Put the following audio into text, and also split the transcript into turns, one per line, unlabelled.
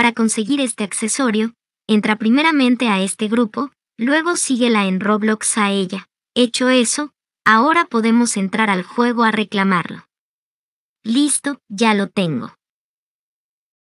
Para conseguir este accesorio, entra primeramente a este grupo, luego síguela en Roblox a ella. Hecho eso, ahora podemos entrar al juego a reclamarlo. Listo, ya lo tengo.